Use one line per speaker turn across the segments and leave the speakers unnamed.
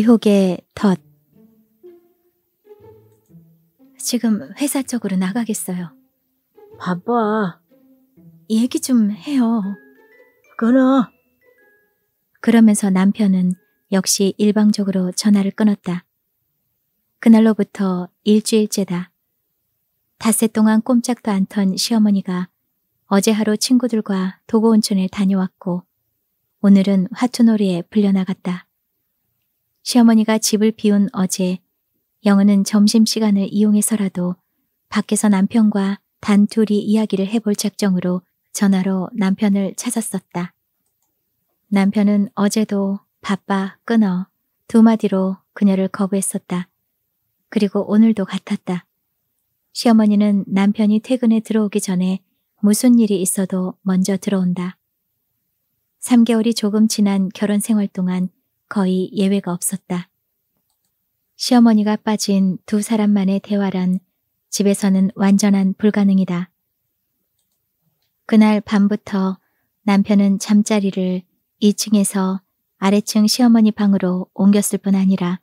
의혹의 덫. 지금 회사 쪽으로 나가겠어요. 바빠. 얘기 좀 해요. 끊어. 그러면서 남편은 역시 일방적으로 전화를 끊었다. 그날로부터 일주일째다. 닷새 동안 꼼짝도 않던 시어머니가 어제 하루 친구들과 도고 온천을 다녀왔고 오늘은 화투놀이에 불려나갔다. 시어머니가 집을 비운 어제 영은은 점심시간을 이용해서라도 밖에서 남편과 단둘이 이야기를 해볼 작정으로 전화로 남편을 찾았었다. 남편은 어제도 바빠 끊어 두 마디로 그녀를 거부했었다. 그리고 오늘도 같았다. 시어머니는 남편이 퇴근에 들어오기 전에 무슨 일이 있어도 먼저 들어온다. 3개월이 조금 지난 결혼 생활 동안 거의 예외가 없었다. 시어머니가 빠진 두 사람만의 대화란 집에서는 완전한 불가능이다. 그날 밤부터 남편은 잠자리를 2층에서 아래층 시어머니 방으로 옮겼을 뿐 아니라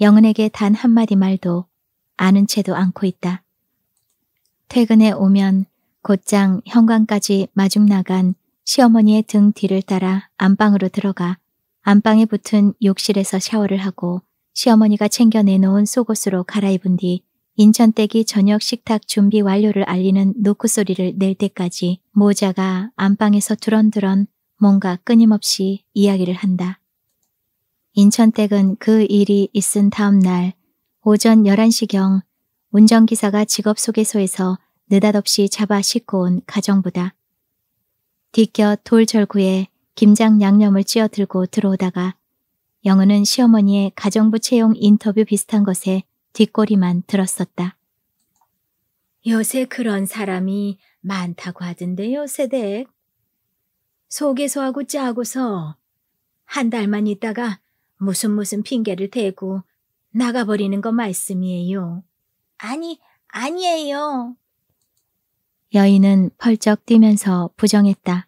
영은에게 단 한마디 말도 아는 채도 않고 있다. 퇴근해 오면 곧장 현관까지 마중 나간 시어머니의 등 뒤를 따라 안방으로 들어가 안방에 붙은 욕실에서 샤워를 하고 시어머니가 챙겨 내놓은 속옷으로 갈아입은 뒤 인천댁이 저녁 식탁 준비 완료를 알리는 노크 소리를 낼 때까지 모자가 안방에서 두런두런 뭔가 끊임없이 이야기를 한다. 인천댁은 그 일이 있은 다음 날 오전 11시경 운전기사가 직업소개소에서 느닷없이 잡아 싣고 온 가정부다. 뒤껴 돌절구에 김장 양념을 쥐어들고 들어오다가 영은은 시어머니의 가정부 채용 인터뷰 비슷한 것에 뒷꼬리만 들었었다. 요새 그런 사람이 많다고 하던데요, 세댁. 소개소하고 짜고서 한 달만 있다가 무슨 무슨 핑계를 대고 나가버리는 거 말씀이에요. 아니, 아니에요. 여인은 펄쩍 뛰면서 부정했다.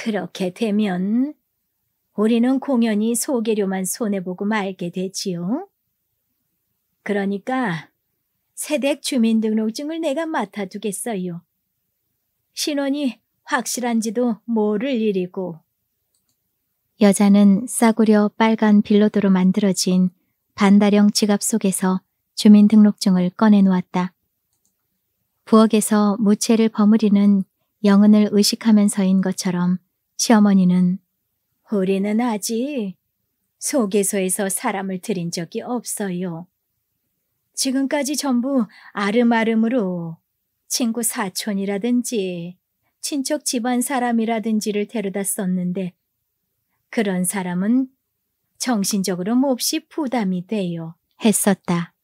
그렇게 되면 우리는 공연히 소개료만 손해보고 말게 되지요. 그러니까 세댁 주민등록증을 내가 맡아두겠어요. 신원이 확실한지도 모를 일이고. 여자는 싸구려 빨간 빌로드로 만들어진 반다령 지갑 속에서 주민등록증을 꺼내놓았다. 부엌에서 무채를 버무리는 영은을 의식하면서인 것처럼 시어머니는 우리는 아직 소개소에서 사람을 들인 적이 없어요. 지금까지 전부 아름아름으로 친구 사촌이라든지 친척 집안 사람이라든지를 데려다 썼는데 그런 사람은 정신적으로 몹시 부담이 돼요. 했었다.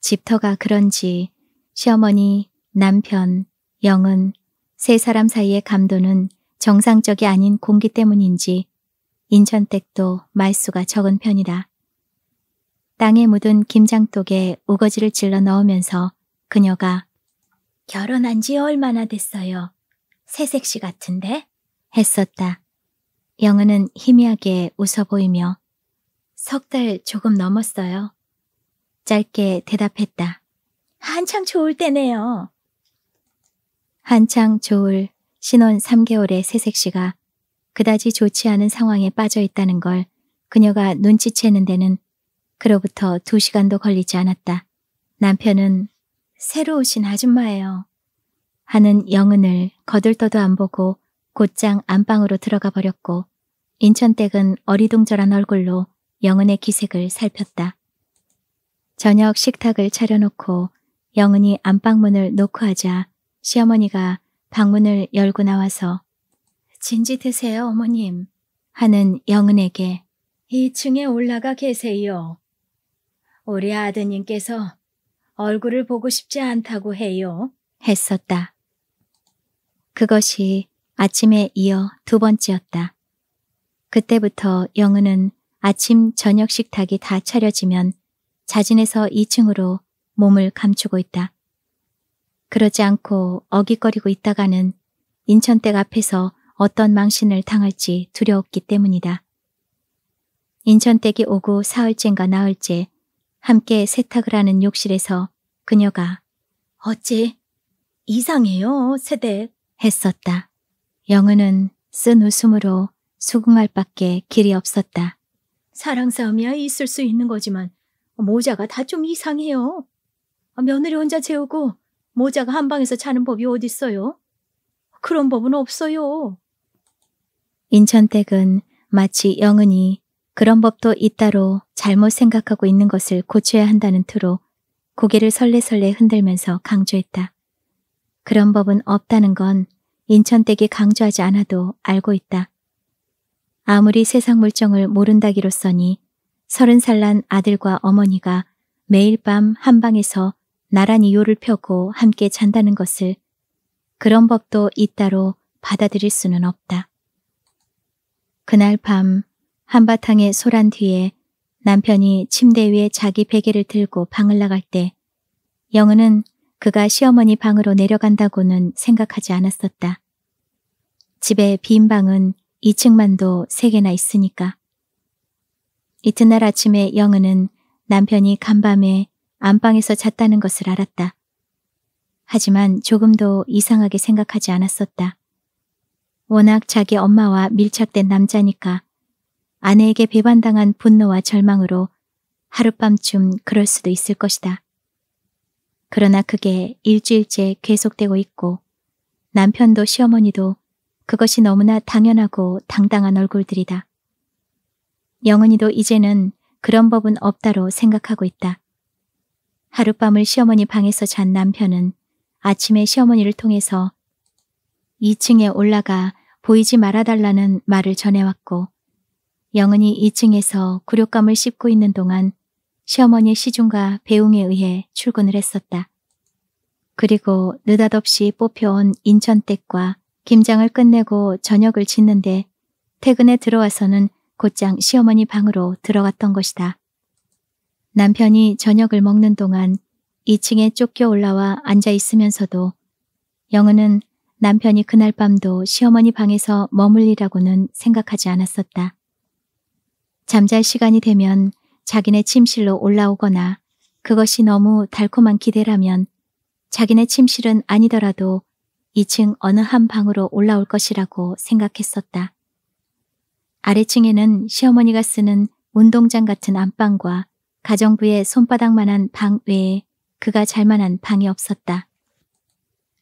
집터가 그런지 시어머니, 남편, 영은 세 사람 사이의 감도는 정상적이 아닌 공기 때문인지 인천댁도 말수가 적은 편이다. 땅에 묻은 김장독에 우거지를 질러 넣으면서 그녀가 결혼한 지 얼마나 됐어요? 새색시 같은데? 했었다. 영은은 희미하게 웃어 보이며 석 달 조금 넘었어요. 짧게 대답했다. 한창 좋을 때네요. 한창 좋을 신혼 3개월의 새색 씨가 그다지 좋지 않은 상황에 빠져 있다는 걸 그녀가 눈치채는 데는 그로부터 두시간도 걸리지 않았다. 남편은 새로 오신 아줌마예요. 하는 영은을 거들떠도 안 보고 곧장 안방으로 들어가 버렸고 인천댁은 어리둥절한 얼굴로 영은의 기색을 살폈다. 저녁 식탁을 차려놓고 영은이 안방문을 놓고 하자 시어머니가 방문을 열고 나와서 진지 드세요 어머님 하는 영은에게 2층에 올라가 계세요. 우리 아드님께서 얼굴을 보고 싶지 않다고 해요. 했었다. 그것이 아침에 이어 두 번째였다. 그때부터 영은은 아침 저녁 식탁이 다 차려지면 자진해서 2층으로 몸을 감추고 있다. 그러지 않고 어깃거리고 있다가는 인천댁 앞에서 어떤 망신을 당할지 두려웠기 때문이다. 인천댁이 오고 사흘째인가 나흘째 함께 세탁을 하는 욕실에서 그녀가 어째 이상해요 세댁 했었다. 영은은 쓴 웃음으로 수긍할 밖에 길이 없었다. 사랑 싸움이야 있을 수 있는 거지만 모자가 다 좀 이상해요. 며느리 혼자 재우고 모자가 한 방에서 자는 법이 어딨어요? 그런 법은 없어요. 인천댁은 마치 영은이 그런 법도 잇따로 잘못 생각하고 있는 것을 고쳐야 한다는 투로 고개를 설레설레 흔들면서 강조했다. 그런 법은 없다는 건 인천댁이 강조하지 않아도 알고 있다. 아무리 세상 물정을 모른다기로써니 서른 살 난 아들과 어머니가 매일 밤 한방에서 나란히 요를 펴고 함께 잔다는 것을 그런 법도 잇따로 받아들일 수는 없다. 그날 밤 한바탕의 소란 뒤에 남편이 침대 위에 자기 베개를 들고 방을 나갈 때 영은은 그가 시어머니 방으로 내려간다고는 생각하지 않았었다. 집에 빈 방은 2층만도 3개나 있으니까. 이튿날 아침에 영은은 남편이 간밤에 안방에서 잤다는 것을 알았다. 하지만 조금도 이상하게 생각하지 않았었다. 워낙 자기 엄마와 밀착된 남자니까 아내에게 배반당한 분노와 절망으로 하룻밤쯤 그럴 수도 있을 것이다. 그러나 그게 일주일째 계속되고 있고 남편도 시어머니도 그것이 너무나 당연하고 당당한 얼굴들이다. 영은이도 이제는 그런 법은 없다로 생각하고 있다. 하룻밤을 시어머니 방에서 잔 남편은 아침에 시어머니를 통해서 2층에 올라가 보이지 말아달라는 말을 전해왔고 영은이 2층에서 굴욕감을 씹고 있는 동안 시어머니의 시중과 배웅에 의해 출근을 했었다. 그리고 느닷없이 뽑혀온 인천댁과 김장을 끝내고 저녁을 짓는데 퇴근에 들어와서는 곧장 시어머니 방으로 들어갔던 것이다. 남편이 저녁을 먹는 동안 2층에 쫓겨 올라와 앉아 있으면서도 영은은 남편이 그날 밤도 시어머니 방에서 머물리라고는 생각하지 않았었다. 잠잘 시간이 되면 자기네 침실로 올라오거나 그것이 너무 달콤한 기대라면 자기네 침실은 아니더라도 2층 어느 한 방으로 올라올 것이라고 생각했었다. 아래층에는 시어머니가 쓰는 운동장 같은 안방과 가정부의 손바닥만한 방 외에 그가 잘만한 방이 없었다.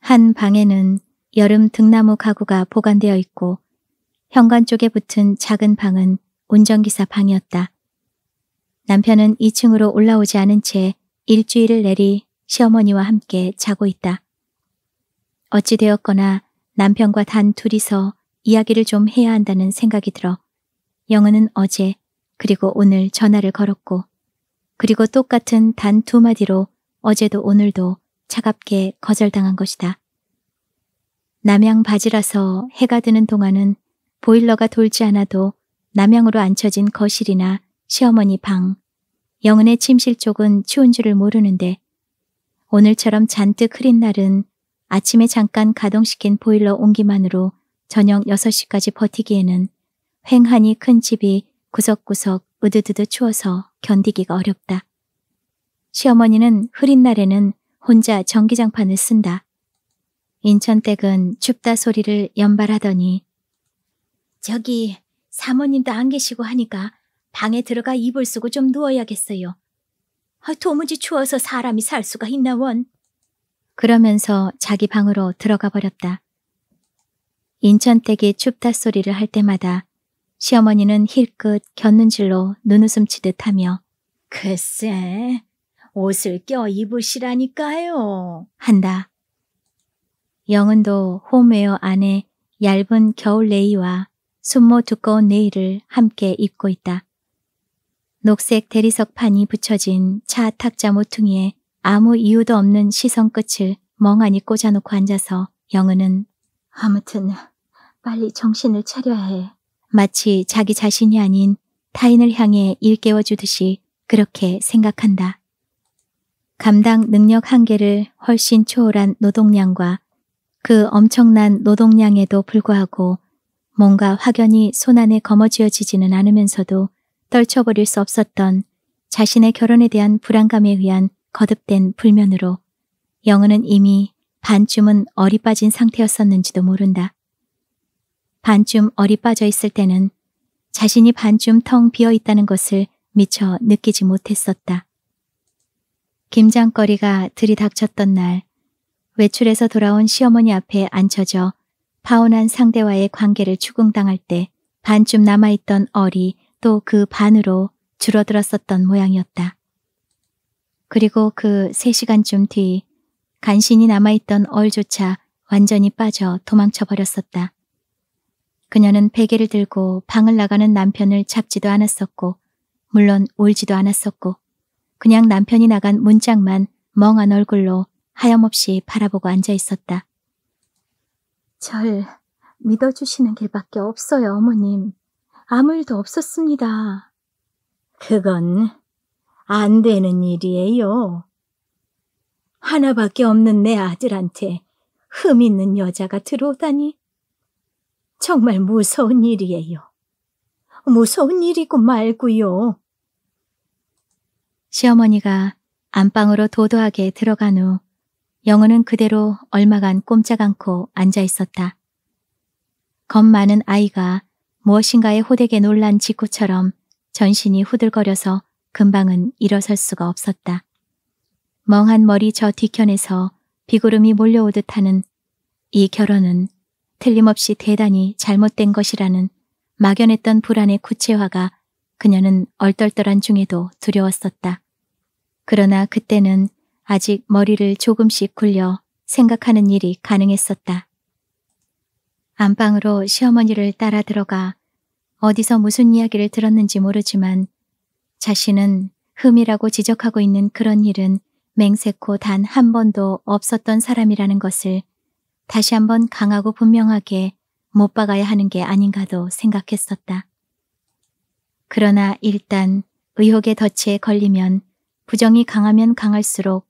한 방에는 여름 등나무 가구가 보관되어 있고 현관 쪽에 붙은 작은 방은 운전기사 방이었다. 남편은 2층으로 올라오지 않은 채 일주일을 내리 시어머니와 함께 자고 있다. 어찌되었거나 남편과 단 둘이서 이야기를 좀 해야 한다는 생각이 들어 영은은 어제 그리고 오늘 전화를 걸었고 그리고 똑같은 단 두 마디로 어제도 오늘도 차갑게 거절당한 것이다. 남양 바지라서 해가 드는 동안은 보일러가 돌지 않아도 남양으로 앉혀진 거실이나 시어머니 방, 영은의 침실 쪽은 추운 줄을 모르는데 오늘처럼 잔뜩 흐린 날은 아침에 잠깐 가동시킨 보일러 온기만으로 저녁 6시까지 버티기에는 횡하니 큰 집이 구석구석 으드드드 추워서 견디기가 어렵다. 시어머니는 흐린 날에는 혼자 전기장판을 쓴다. 인천댁은 춥다 소리를 연발하더니 저기 사모님도 안 계시고 하니까 방에 들어가 이불 쓰고 좀 누워야겠어요. 아, 도무지 추워서 사람이 살 수가 있나 원. 그러면서 자기 방으로 들어가 버렸다. 인천댁이 춥다 소리를 할 때마다 시어머니는 힐끗 곁눈질로 눈웃음 치듯 하며 글쎄 옷을 껴 입으시라니까요 한다. 영은도 홈웨어 안에 얇은 겨울 레이와 순모 두꺼운 네일을 함께 입고 있다. 녹색 대리석판이 붙여진 차 탁자 모퉁이에 아무 이유도 없는 시선 끝을 멍하니 꽂아놓고 앉아서 영은은 아무튼 빨리 정신을 차려야 해 마치 자기 자신이 아닌 타인을 향해 일깨워 주듯이 그렇게 생각한다. 감당 능력 한계를 훨씬 초월한 노동량과 그 엄청난 노동량에도 불구하고 뭔가 확연히 손안에 거머쥐어지지는 않으면서도 떨쳐버릴 수 없었던 자신의 결혼에 대한 불안감에 의한 거듭된 불면으로 영은은 이미 반쯤은 어리빠진 상태였었는지도 모른다. 반쯤 얼이 빠져 있을 때는 자신이 반쯤 텅 비어 있다는 것을 미처 느끼지 못했었다. 김장거리가 들이닥쳤던 날 외출에서 돌아온 시어머니 앞에 앉혀져 파혼한 상대와의 관계를 추궁당할 때 반쯤 남아있던 얼이 또 그 반으로 줄어들었었던 모양이었다. 그리고 그 3시간쯤 뒤 간신히 남아있던 얼조차 완전히 빠져 도망쳐버렸었다. 그녀는 베개를 들고 방을 나가는 남편을 잡지도 않았었고 물론 울지도 않았었고 그냥 남편이 나간 문짝만 멍한 얼굴로 하염없이 바라보고 앉아 있었다. 절 믿어주시는 길밖에 없어요, 어머님. 아무 일도 없었습니다. 그건 안 되는 일이에요. 하나밖에 없는 내 아들한테 흠 있는 여자가 들어오다니 정말 무서운 일이에요. 무서운 일이고 말고요. 시어머니가 안방으로 도도하게 들어간 후 영호는 그대로 얼마간 꼼짝 않고 앉아 있었다. 겁 많은 아이가 무엇인가에 호되게 놀란 직구처럼 전신이 후들거려서 금방은 일어설 수가 없었다. 멍한 머리 저 뒤편에서 비구름이 몰려오듯 하는 이 결혼은 틀림없이 대단히 잘못된 것이라는 막연했던 불안의 구체화가 그녀는 얼떨떨한 중에도 두려웠었다. 그러나 그때는 아직 머리를 조금씩 굴려 생각하는 일이 가능했었다. 안방으로 시어머니를 따라 들어가 어디서 무슨 이야기를 들었는지 모르지만 자신은 흠이라고 지적하고 있는 그런 일은 맹세코 단 한 번도 없었던 사람이라는 것을 다시 한번 강하고 분명하게 못 박아야 하는 게 아닌가도 생각했었다. 그러나 일단 의혹의 덫에 걸리면 부정이 강하면 강할수록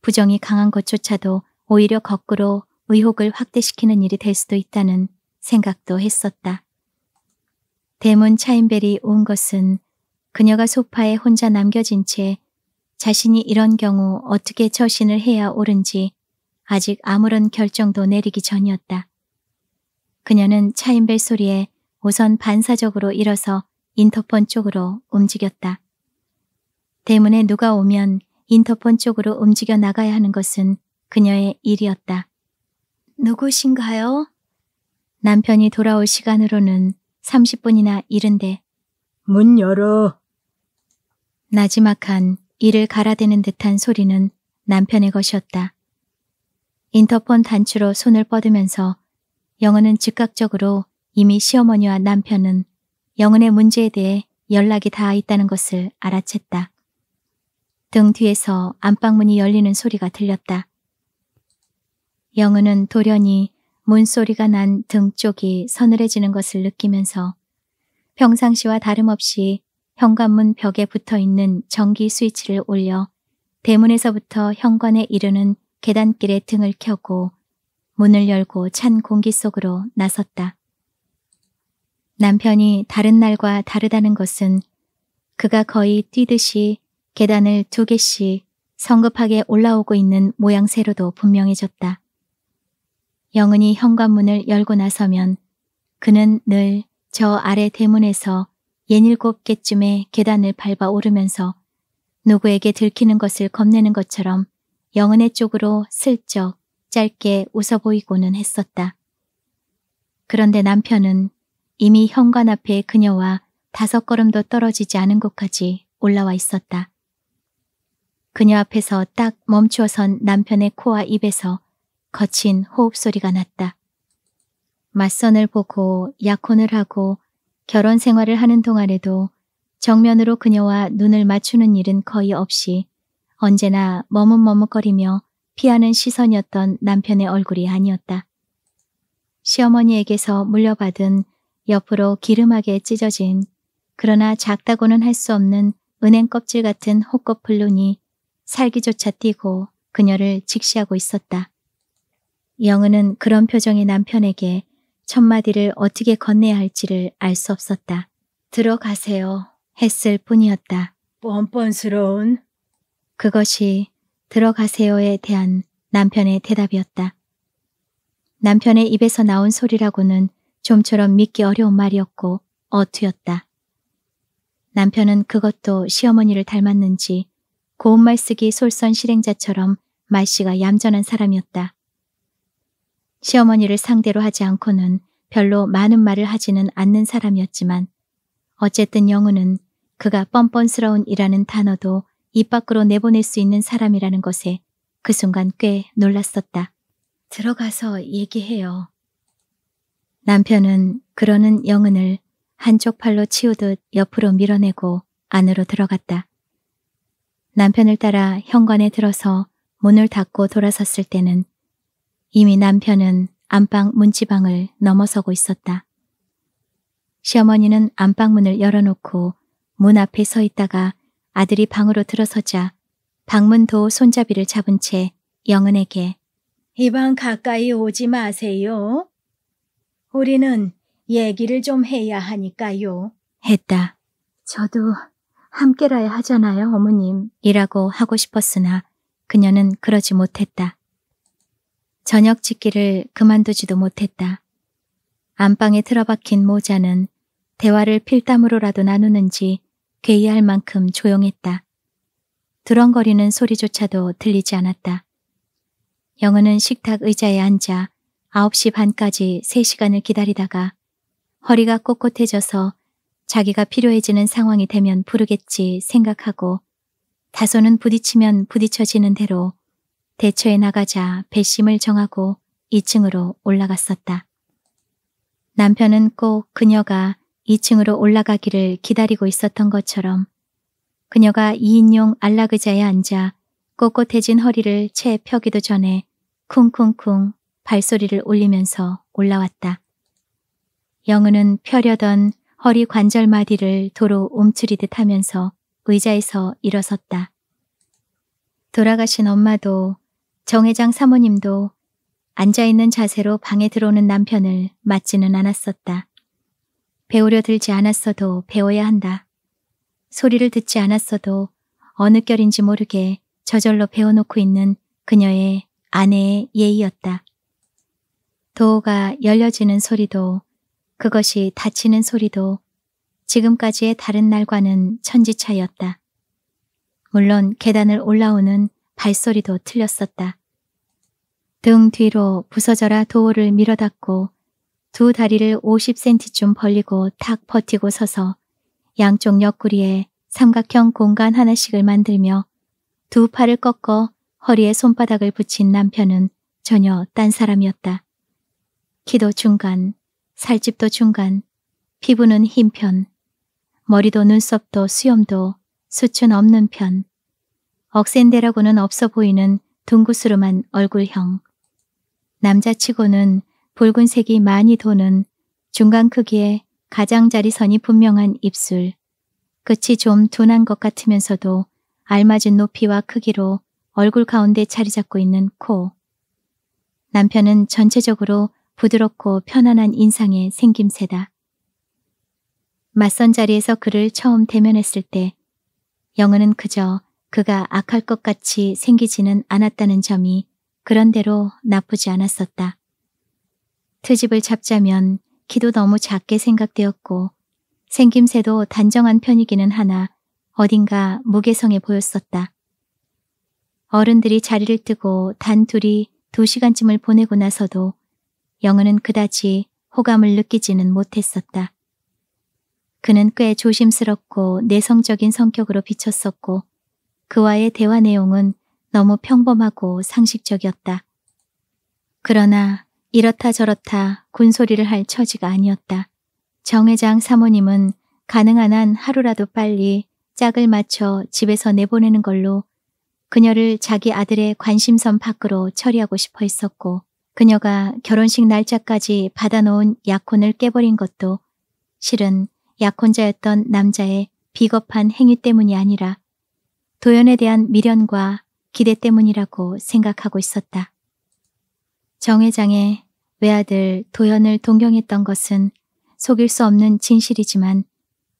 부정이 강한 것조차도 오히려 거꾸로 의혹을 확대시키는 일이 될 수도 있다는 생각도 했었다. 대문 차인벨이 온 것은 그녀가 소파에 혼자 남겨진 채 자신이 이런 경우 어떻게 처신을 해야 옳은지 아직 아무런 결정도 내리기 전이었다. 그녀는 차인벨 소리에 우선 반사적으로 일어서 인터폰 쪽으로 움직였다. 대문에 누가 오면 인터폰 쪽으로 움직여 나가야 하는 것은 그녀의 일이었다. 누구신가요? 남편이 돌아올 시간으로는 30분이나 이른데 문 열어. 나지막한 이를 갈아대는 듯한 소리는 남편의 것이었다. 인터폰 단추로 손을 뻗으면서 영은은 즉각적으로 이미 시어머니와 남편은 영은의 문제에 대해 연락이 닿아 있다는 것을 알아챘다. 등 뒤에서 안방문이 열리는 소리가 들렸다. 영은은 돌연히 문소리가 난 등 쪽이 서늘해지는 것을 느끼면서 평상시와 다름없이 현관문 벽에 붙어 있는 전기 스위치를 올려 대문에서부터 현관에 이르는 계단길에 등을 켜고 문을 열고 찬 공기 속으로 나섰다. 남편이 다른 날과 다르다는 것은 그가 거의 뛰듯이 계단을 두 개씩 성급하게 올라오고 있는 모양새로도 분명해졌다. 영은이 현관문을 열고 나서면 그는 늘 저 아래 대문에서 예닐곱 개쯤의 계단을 밟아 오르면서 누구에게 들키는 것을 겁내는 것처럼 영은의 쪽으로 슬쩍 짧게 웃어 보이고는 했었다. 그런데 남편은 이미 현관 앞에 그녀와 다섯 걸음도 떨어지지 않은 곳까지 올라와 있었다. 그녀 앞에서 딱 멈추어 선 남편의 코와 입에서 거친 호흡 소리가 났다. 맞선을 보고 약혼을 하고 결혼 생활을 하는 동안에도 정면으로 그녀와 눈을 맞추는 일은 거의 없이 언제나 머뭇머뭇거리며 피하는 시선이었던 남편의 얼굴이 아니었다. 시어머니에게서 물려받은 옆으로 기름하게 찢어진 그러나 작다고는 할 수 없는 은행 껍질 같은 호꺼풀 눈이 살기조차 뛰고 그녀를 직시하고 있었다. 영은은 그런 표정의 남편에게 첫 마디를 어떻게 건네야 할지를 알 수 없었다. 들어가세요 했을 뿐이었다. 뻔뻔스러운 그것이 들어가세요에 대한 남편의 대답이었다. 남편의 입에서 나온 소리라고는 좀처럼 믿기 어려운 말이었고 어투였다. 남편은 그것도 시어머니를 닮았는지 고운말 쓰기 솔선 실행자처럼 말씨가 얌전한 사람이었다. 시어머니를 상대로 하지 않고는 별로 많은 말을 하지는 않는 사람이었지만 어쨌든 영우는 그가 뻔뻔스러운이라는 단어도 입 밖으로 내보낼 수 있는 사람이라는 것에 그 순간 꽤 놀랐었다. 들어가서 얘기해요. 남편은 그러는 영은을 한쪽 팔로 치우듯 옆으로 밀어내고 안으로 들어갔다. 남편을 따라 현관에 들어서 문을 닫고 돌아섰을 때는 이미 남편은 안방 문지방을 넘어서고 있었다. 시어머니는 안방문을 열어놓고 문 앞에 서 있다가 아들이 방으로 들어서자 방문도 손잡이를 잡은 채 영은에게 이 방 가까이 오지 마세요. 우리는 얘기를 좀 해야 하니까요. 했다. 저도 함께라야 하잖아요, 어머님. 이라고 하고 싶었으나 그녀는 그러지 못했다. 저녁 짓기를 그만두지도 못했다. 안방에 틀어박힌 모자는 대화를 필담으로라도 나누는지 괴이할 만큼 조용했다. 드렁거리는 소리조차도 들리지 않았다. 영은은 식탁 의자에 앉아 9시 반까지 3시간을 기다리다가 허리가 꼿꼿해져서 자기가 필요해지는 상황이 되면 부르겠지 생각하고 다소는 부딪히면 부딪혀지는 대로 대처해 나가자 배심을 정하고 2층으로 올라갔었다. 남편은 꼭 그녀가 2층으로 올라가기를 기다리고 있었던 것처럼 그녀가 2인용 안락의자에 앉아 꼿꼿해진 허리를 채 펴기도 전에 쿵쿵쿵 발소리를 올리면서 올라왔다. 영은은 펴려던 허리 관절 마디를 도로 움츠리듯 하면서 의자에서 일어섰다. 돌아가신 엄마도 정회장 사모님도 앉아있는 자세로 방에 들어오는 남편을 맞지는 않았었다. 배우려 들지 않았어도 배워야 한다. 소리를 듣지 않았어도 어느 결인지 모르게 저절로 배워놓고 있는 그녀의 아내의 예의였다. 도어가 열려지는 소리도 그것이 닫히는 소리도 지금까지의 다른 날과는 천지차였다 물론 계단을 올라오는 발소리도 틀렸었다. 등 뒤로 부서져라 도어를 밀어닫고 두 다리를 50cm쯤 벌리고 탁 버티고 서서 양쪽 옆구리에 삼각형 공간 하나씩을 만들며 두 팔을 꺾어 허리에 손바닥을 붙인 남편은 전혀 딴 사람이었다. 키도 중간, 살집도 중간, 피부는 흰 편, 머리도 눈썹도 수염도 수춘 없는 편, 억센데라고는 없어 보이는 둥구스름한 얼굴형. 남자치고는 붉은색이 많이 도는 중간 크기의 가장자리 선이 분명한 입술. 끝이 좀 둔한 것 같으면서도 알맞은 높이와 크기로 얼굴 가운데 자리 잡고 있는 코. 남편은 전체적으로 부드럽고 편안한 인상의 생김새다. 맞선 자리에서 그를 처음 대면했을 때 영은은 그저 그가 악할 것 같이 생기지는 않았다는 점이 그런대로 나쁘지 않았었다. 트집을 잡자면 키도 너무 작게 생각되었고 생김새도 단정한 편이기는 하나 어딘가 무게성에 보였었다. 어른들이 자리를 뜨고 단 둘이 두 시간쯤을 보내고 나서도 영은은 그다지 호감을 느끼지는 못했었다. 그는 꽤 조심스럽고 내성적인 성격으로 비쳤었고 그와의 대화 내용은 너무 평범하고 상식적이었다. 그러나 이렇다 저렇다 군소리를 할 처지가 아니었다. 정 회장 사모님은 가능한 한 하루라도 빨리 짝을 맞춰 집에서 내보내는 걸로 그녀를 자기 아들의 관심선 밖으로 처리하고 싶어 했었고 그녀가 결혼식 날짜까지 받아놓은 약혼을 깨버린 것도 실은 약혼자였던 남자의 비겁한 행위 때문이 아니라 도연에 대한 미련과 기대 때문이라고 생각하고 있었다. 정 회장의 외아들 도현을 동경했던 것은 속일 수 없는 진실이지만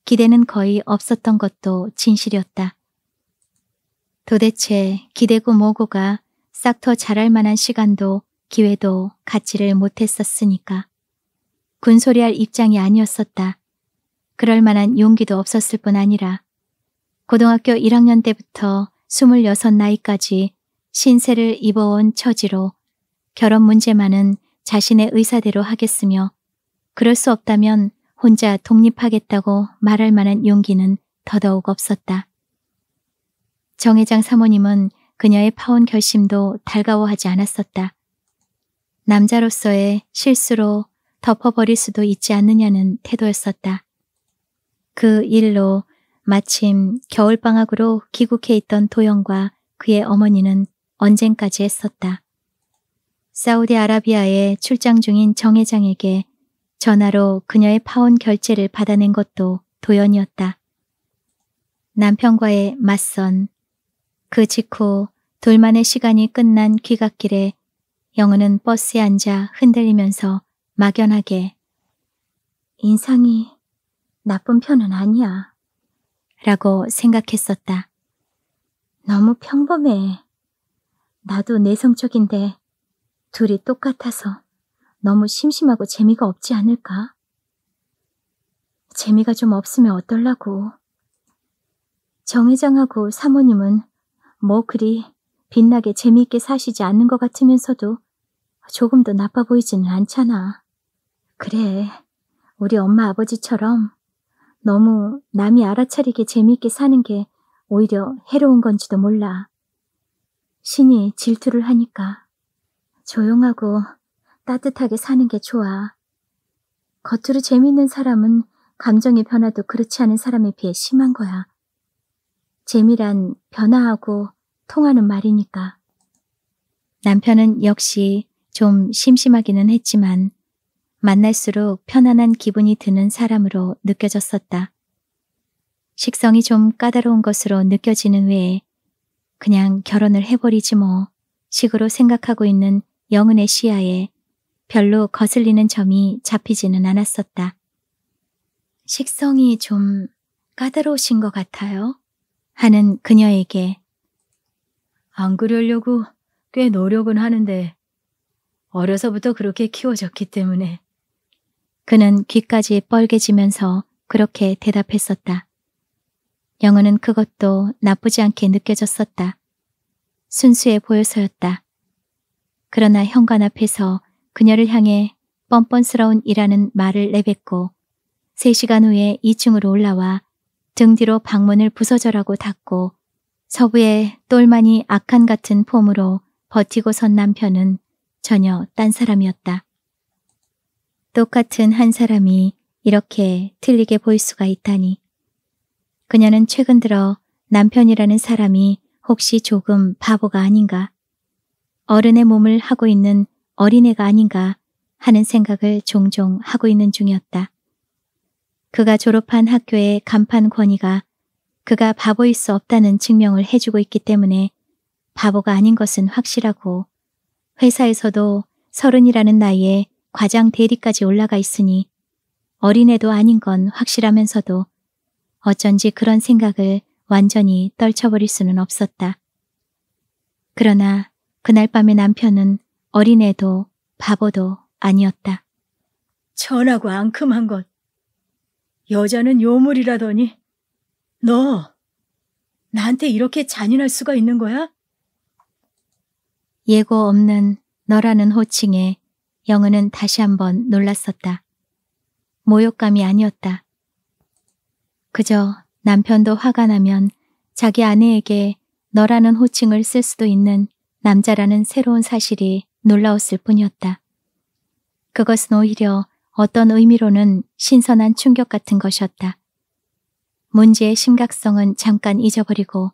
기대는 거의 없었던 것도 진실이었다. 도대체 기대고 뭐고가 싹더 잘할 만한 시간도 기회도 갖지를 못했었으니까. 군소리할 입장이 아니었었다. 그럴 만한 용기도 없었을 뿐 아니라 고등학교 1학년 때부터 26나이까지 신세를 입어온 처지로 결혼 문제만은 자신의 의사대로 하겠으며 그럴 수 없다면 혼자 독립하겠다고 말할 만한 용기는 더더욱 없었다. 정회장 사모님은 그녀의 파혼 결심도 달가워하지 않았었다. 남자로서의 실수로 덮어버릴 수도 있지 않느냐는 태도였었다. 그 일로 마침 겨울방학으로 귀국해 있던 도영과 그의 어머니는 언젠까지 했었다. 사우디아라비아에 출장 중인 정 회장에게 전화로 그녀의 파혼 결제를 받아낸 것도 도연이었다. 남편과의 맞선. 그 직후 둘만의 시간이 끝난 귀갓길에 영은은 버스에 앉아 흔들리면서 막연하게 인상이 나쁜 편은 아니야. 라고 생각했었다. 너무 평범해. 나도 내성적인데 둘이 똑같아서 너무 심심하고 재미가 없지 않을까? 재미가 좀 없으면 어떨라고. 정회장하고 사모님은 뭐 그리 빛나게 재미있게 사시지 않는 것 같으면서도 조금도 나빠 보이지는 않잖아. 그래, 우리 엄마 아버지처럼 너무 남이 알아차리게 재미있게 사는 게 오히려 해로운 건지도 몰라. 신이 질투를 하니까. 조용하고 따뜻하게 사는 게 좋아. 겉으로 재밌는 사람은 감정의 변화도 그렇지 않은 사람에 비해 심한 거야. 재미란 변화하고 통하는 말이니까. 남편은 역시 좀 심심하기는 했지만 만날수록 편안한 기분이 드는 사람으로 느껴졌었다. 식성이 좀 까다로운 것으로 느껴지는 외에 그냥 결혼을 해버리지 뭐 식으로 생각하고 있는 영은의 시야에 별로 거슬리는 점이 잡히지는 않았었다. 식성이 좀 까다로우신 것 같아요. 하는 그녀에게 안 그러려고 꽤 노력은 하는데 어려서부터 그렇게 키워졌기 때문에 그는 귀까지 뻘개지면서 그렇게 대답했었다. 영은은 그것도 나쁘지 않게 느껴졌었다. 순수해 보여서였다. 그러나 현관 앞에서 그녀를 향해 뻔뻔스러운 이라는 말을 내뱉고 3시간 후에 2층으로 올라와 등 뒤로 방문을 부서져라고 닫고 서부에 똘마니 악한 같은 폼으로 버티고 선 남편은 전혀 딴 사람이었다. 똑같은 한 사람이 이렇게 틀리게 보일 수가 있다니. 그녀는 최근 들어 남편이라는 사람이 혹시 조금 바보가 아닌가 어른의 몸을 하고 있는 어린애가 아닌가 하는 생각을 종종 하고 있는 중이었다. 그가 졸업한 학교의 간판 권위가 그가 바보일 수 없다는 증명을 해주고 있기 때문에 바보가 아닌 것은 확실하고 회사에서도 서른이라는 나이에 과장 대리까지 올라가 있으니 어린애도 아닌 건 확실하면서도 어쩐지 그런 생각을 완전히 떨쳐버릴 수는 없었다. 그러나 그날 밤의 남편은 어린애도 바보도 아니었다. 천하고 앙큼한 것. 여자는 요물이라더니 너 나한테 이렇게 잔인할 수가 있는 거야? 예고 없는 너라는 호칭에 영은은 다시 한번 놀랐었다. 모욕감이 아니었다. 그저 남편도 화가 나면 자기 아내에게 너라는 호칭을 쓸 수도 있는 남자라는 새로운 사실이 놀라웠을 뿐이었다. 그것은 오히려 어떤 의미로는 신선한 충격 같은 것이었다. 문제의 심각성은 잠깐 잊어버리고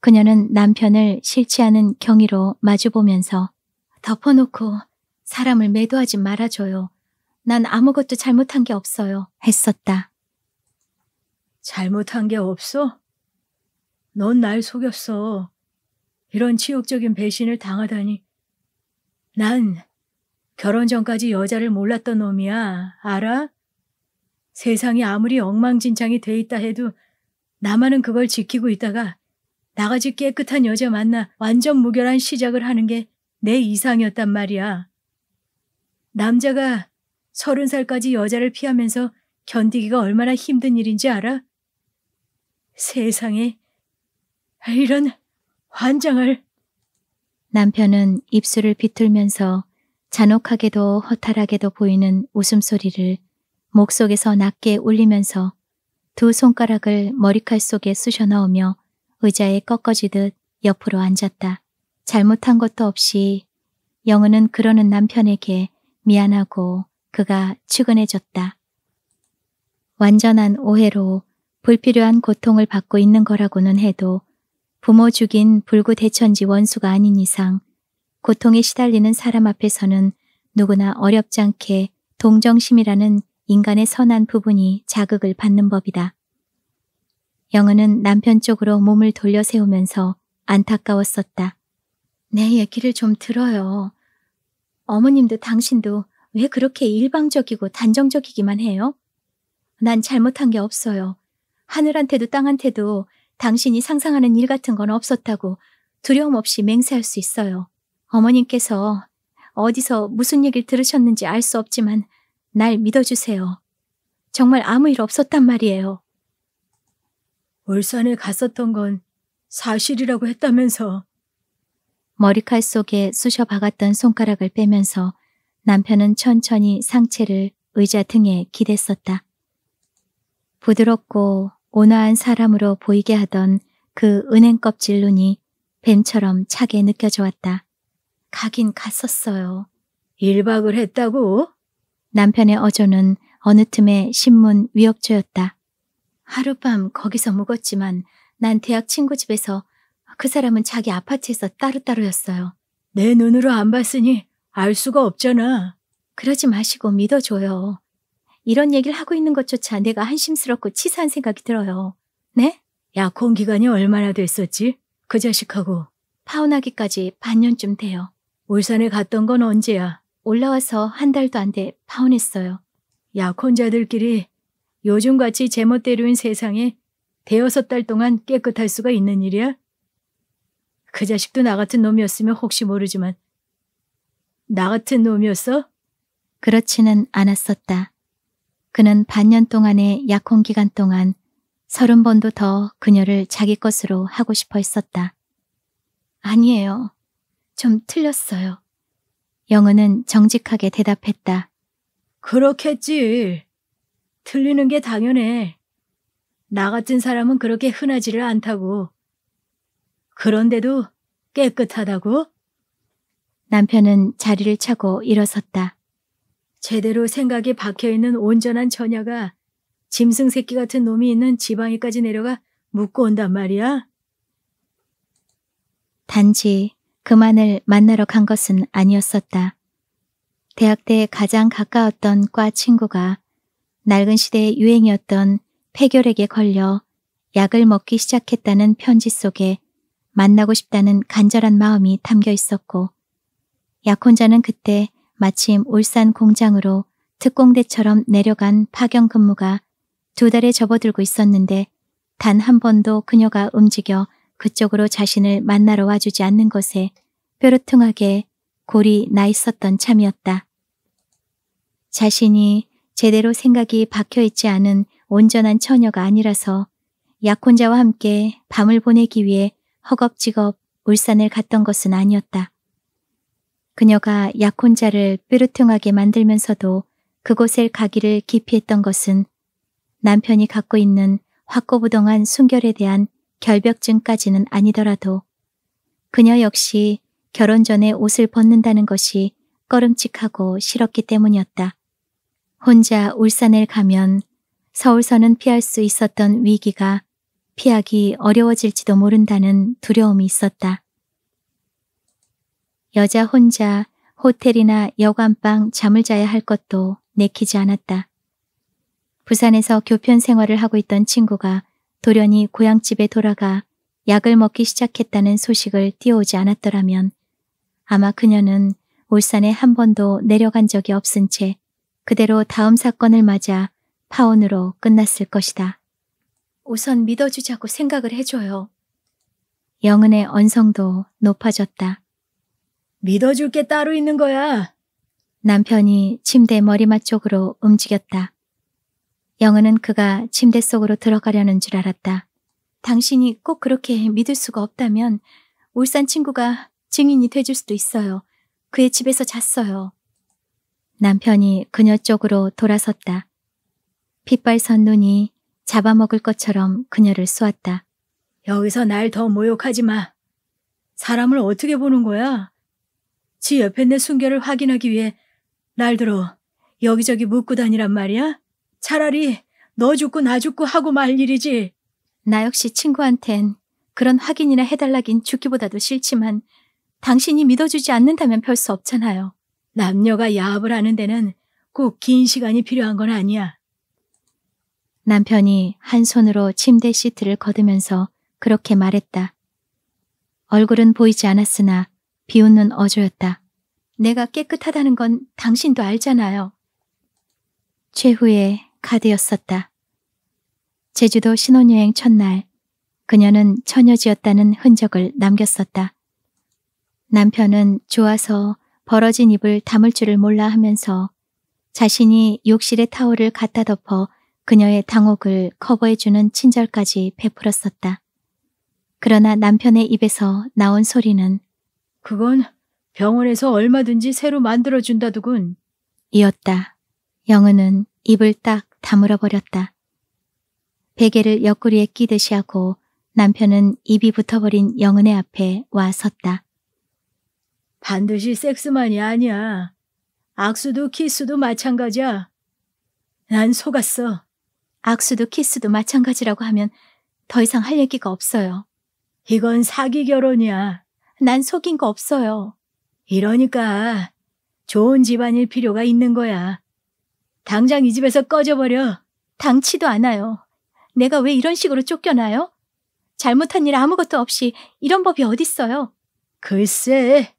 그녀는 남편을 싫지 않은 경의로 마주보면서 덮어놓고 사람을 매도하지 말아줘요. 난 아무것도 잘못한 게 없어요. 했었다. 잘못한 게 없어? 넌 날 속였어. 이런 치욕적인 배신을 당하다니. 난 결혼 전까지 여자를 몰랐던 놈이야. 알아? 세상이 아무리 엉망진창이 돼 있다 해도 나만은 그걸 지키고 있다가 나가지 깨끗한 여자 만나 완전 무결한 시작을 하는 게 내 이상이었단 말이야. 남자가 서른 살까지 여자를 피하면서 견디기가 얼마나 힘든 일인지 알아? 세상에 이런 환장을. 남편은 입술을 비틀면서 잔혹하게도 허탈하게도 보이는 웃음소리를 목속에서 낮게 울리면서 두 손가락을 머리칼 속에 쑤셔 넣으며 의자에 꺾어지듯 옆으로 앉았다. 잘못한 것도 없이 영은은 그러는 남편에게 미안하고 그가 측은해졌다. 완전한 오해로 불필요한 고통을 받고 있는 거라고는 해도 부모 죽인 불구 대천지 원수가 아닌 이상 고통에 시달리는 사람 앞에서는 누구나 어렵지 않게 동정심이라는 인간의 선한 부분이 자극을 받는 법이다. 영은은 남편 쪽으로 몸을 돌려 세우면서 안타까웠었다. 내 얘기를 좀 들어요. 어머님도 당신도 왜 그렇게 일방적이고 단정적이기만 해요? 난 잘못한 게 없어요. 하늘한테도 땅한테도 당신이 상상하는 일 같은 건 없었다고 두려움 없이 맹세할 수 있어요. 어머님께서 어디서 무슨 얘기를 들으셨는지 알 수 없지만 날 믿어주세요. 정말 아무 일 없었단 말이에요. 울산에 갔었던 건 사실이라고 했다면서. 머리칼 속에 쑤셔 박았던 손가락을 빼면서 남편은 천천히 상체를 의자 등에 기댔었다. 부드럽고 온화한 사람으로 보이게 하던 그 은행 껍질 눈이 뱀처럼 차게 느껴져왔다. 가긴 갔었어요. 1박을 했다고? 남편의 어조는 어느 틈에 신문 위협조였다. 하룻밤 거기서 묵었지만 난 대학 친구 집에서 그 사람은 자기 아파트에서 따로따로였어요. 내 눈으로 안 봤으니 알 수가 없잖아. 그러지 마시고 믿어줘요. 이런 얘기를 하고 있는 것조차 내가 한심스럽고 치사한 생각이 들어요. 네? 약혼 기간이 얼마나 됐었지? 그 자식하고 파혼하기까지 반년쯤 돼요. 울산에 갔던 건 언제야? 올라와서 한 달도 안 돼 파혼했어요. 약혼자들끼리 요즘같이 제멋대로인 세상에 대여섯 달 동안 깨끗할 수가 있는 일이야? 그 자식도 나 같은 놈이었으면 혹시 모르지만 나 같은 놈이었어? 그렇지는 않았었다. 그는 반년 동안의 약혼 기간 동안 서른 번도 더 그녀를 자기 것으로 하고 싶어 했었다. 아니에요. 좀 틀렸어요. 영은은 정직하게 대답했다. 그렇겠지. 틀리는 게 당연해. 나 같은 사람은 그렇게 흔하지를 않다고. 그런데도 깨끗하다고? 남편은 자리를 차고 일어섰다. 제대로 생각이 박혀있는 온전한 처녀가 짐승 새끼 같은 놈이 있는 지방에까지 내려가 묻고 온단 말이야. 단지 그만을 만나러 간 것은 아니었었다. 대학 때 가장 가까웠던 과 친구가 낡은 시대의 유행이었던 폐결핵에 걸려 약을 먹기 시작했다는 편지 속에 만나고 싶다는 간절한 마음이 담겨 있었고 약혼자는 그때 마침 울산 공장으로 특공대처럼 내려간 파견 근무가 두 달에 접어들고 있었는데 단 한 번도 그녀가 움직여 그쪽으로 자신을 만나러 와주지 않는 것에 뾰루퉁하게 골이 나 있었던 참이었다. 자신이 제대로 생각이 박혀있지 않은 온전한 처녀가 아니라서 약혼자와 함께 밤을 보내기 위해 허겁지겁 울산을 갔던 것은 아니었다. 그녀가 약혼자를 뾰루퉁하게 만들면서도 그곳을 가기를 기피했던 것은 남편이 갖고 있는 확고부동한 순결에 대한 결벽증까지는 아니더라도 그녀 역시 결혼 전에 옷을 벗는다는 것이 꺼름칙하고 싫었기 때문이었다. 혼자 울산을 가면 서울서는 피할 수 있었던 위기가 피하기 어려워질지도 모른다는 두려움이 있었다. 여자 혼자 호텔이나 여관방 잠을 자야 할 것도 내키지 않았다. 부산에서 교편 생활을 하고 있던 친구가 돌연히 고향집에 돌아가 약을 먹기 시작했다는 소식을 띄어오지 않았더라면 아마 그녀는 울산에 한 번도 내려간 적이 없은 채 그대로 다음 사건을 맞아 파혼으로 끝났을 것이다. 우선 믿어주자고 생각을 해줘요. 영은의 언성도 높아졌다. 믿어줄 게 따로 있는 거야. 남편이 침대 머리맡 쪽으로 움직였다. 영은은 그가 침대 속으로 들어가려는 줄 알았다. 당신이 꼭 그렇게 믿을 수가 없다면 울산 친구가 증인이 돼줄 수도 있어요. 그의 집에서 잤어요. 남편이 그녀 쪽으로 돌아섰다. 핏발선 눈이 잡아먹을 것처럼 그녀를 쏘았다. 여기서 날 더 모욕하지 마. 사람을 어떻게 보는 거야? 지 옆에 내 순결을 확인하기 위해 날 들어 여기저기 묻고 다니란 말이야? 차라리 너 죽고 나 죽고 하고 말 일이지. 나 역시 친구한텐 그런 확인이나 해달라긴 죽기보다도 싫지만 당신이 믿어주지 않는다면 별 수 없잖아요. 남녀가 야합을 하는 데는 꼭 긴 시간이 필요한 건 아니야. 남편이 한 손으로 침대 시트를 걷으면서 그렇게 말했다. 얼굴은 보이지 않았으나 비웃는 어조였다. 내가 깨끗하다는 건 당신도 알잖아요. 최후의 카드였었다. 제주도 신혼여행 첫날 그녀는 처녀지였다는 흔적을 남겼었다. 남편은 좋아서 벌어진 입을 담을 줄을 몰라 하면서 자신이 욕실에 타월을 갖다 덮어 그녀의 당혹을 커버해주는 친절까지 베풀었었다. 그러나 남편의 입에서 나온 소리는 그건 병원에서 얼마든지 새로 만들어준다더군. 이었다. 영은은 입을 딱 다물어버렸다. 베개를 옆구리에 끼듯이 하고 남편은 입이 붙어버린 영은의 앞에 와 섰다. 반드시 섹스만이 아니야. 악수도 키스도 마찬가지야. 난 속았어. 악수도 키스도 마찬가지라고 하면 더 이상 할 얘기가 없어요. 이건 사기 결혼이야. 난 속인 거 없어요. 이러니까 좋은 집안일 필요가 있는 거야. 당장 이 집에서 꺼져버려. 당치도 않아요. 내가 왜 이런 식으로 쫓겨나요? 잘못한 일 아무것도 없이 이런 법이 어딨어요? 글쎄,